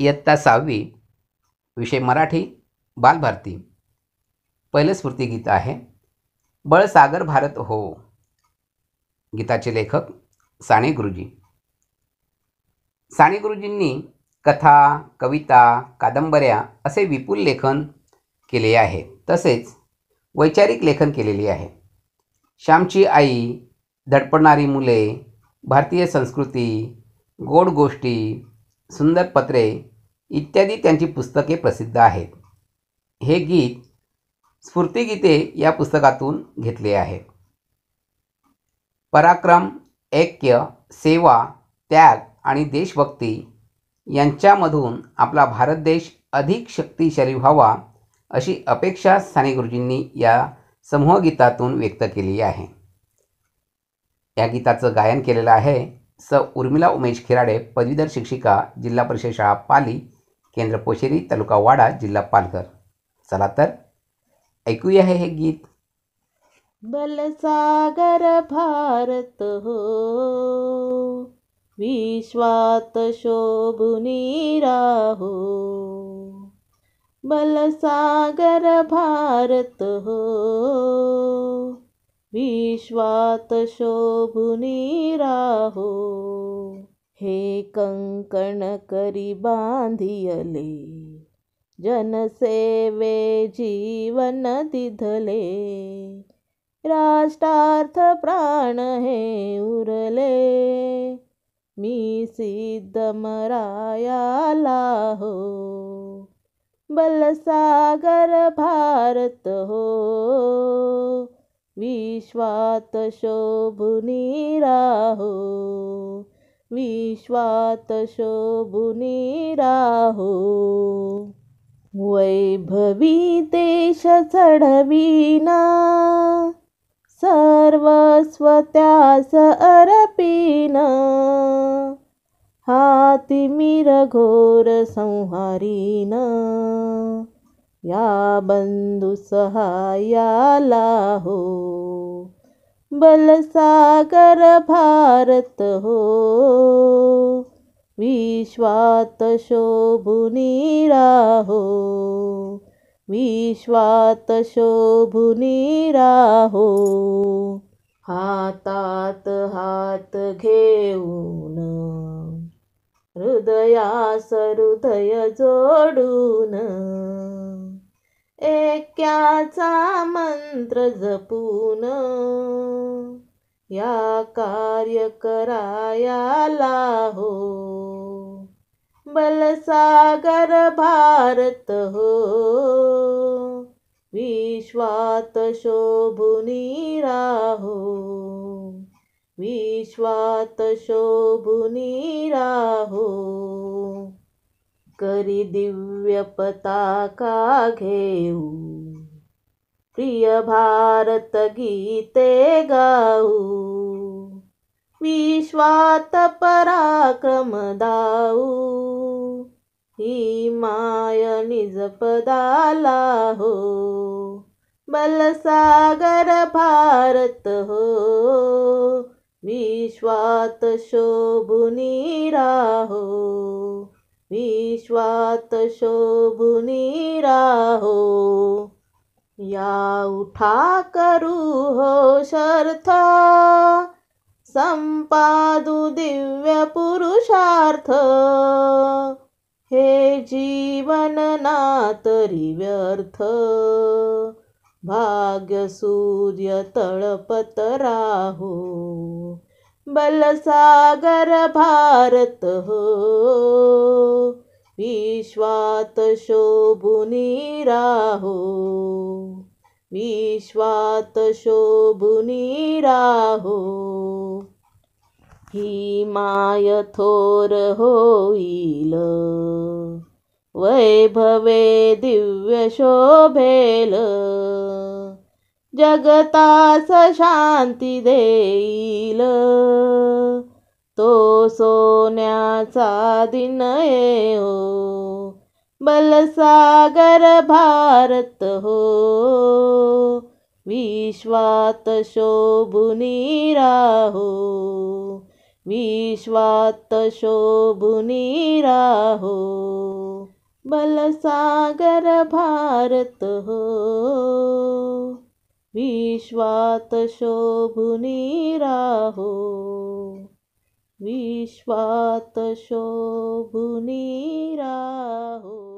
इयत्ता सहावी विषय मराठी बालभारती पहिलं गीत आहे बळसागर भारत हो गीताचे लेखक साने गुरुजी साने गुरुजींनी कथा कविता कादंबऱ्या असे विपुल लेखन केले आहे तसेच वैचारिक लेखन केलेली आहे श्यामची आई धडपडणारी मुले भारतीय संस्कृती गोड गोष्टी सुंदर पत्रे इत्यादी त्यांची पुस्तके प्रसिद्ध आहेत हे गीत स्फूर्तीगीते या पुस्तकातून घेतले आहे पराक्रम ऐक्य सेवा त्याग आणि देशभक्ती यांच्यामधून आपला भारत देश अधिक शक्तिशाली व्हावा अशी अपेक्षा साने गुरुजींनी या समूहगीतातून व्यक्त केली आहे या गीताचं गायन केलेलं आहे स उर्मिला उमेश खिराडे पदवीधर शिक्षिका जिल्हा परिषद शाळा पाली केंद्र पोशेरी तालुका वाडा जिल्हा पालघर चला तर ऐकूया हे गीत बलसागर भारत हो विश्वात शोभुनी राहो बलसागर भारत हो विश्वात शोभुनी राहो हे कंकण करी बांधियले जनसेवे जीवन दिधले राष्ट्रार्थ प्राण हे उरले मी मरायाला हो बलसागर भारत हो विश्वातशोभुनिराहो विश्वातशोभुनिराहु वैभवी देश चढवीना सर्वस्वत्यास अरपि हातिमिरघोरसंहारीना या बंधू सहायाला हो बलसागर भारत हो विश्वात शोभुनिरा हो विश्वात शोभुनिरा हो हातात हात घेऊन हृदयास हृदय जोडून एक्याचा मंत्र जपून या कार्य करायाला हो बलसागर भारत हो विश्वात शोभुनी राहो विश्वात शोभुनी राहो करी दिव्य पताका घेऊ प्रिय भारत गीते गाऊ विश्वात पराक्रम दाऊ ही माय निज पदाला हो बलसागर भारत हो विश्वात शोभुनी राहो विश्वात शोभुनी राहो या उठा करू हो शर्थ संपादु दिव्य पुरुषार्थ हे जीवन ना तरी व्यर्थ भाग्य सूर्य तळपत राहू बलसागर भारत हो विश्वात शोभुनी राहो विश्वात शोभुनी राहो ही माय थोर होईल वैभवे दिव्य शोभेल जगतास शांती देईल तो सोन्याचा दिन हो बलसागर भारत हो विश्वात शोभुनी राहो विश्वात शोभुनी हो, बलसागर भारत हो विश्वात शोभुनी राहो विश्वात शोभुनी राहो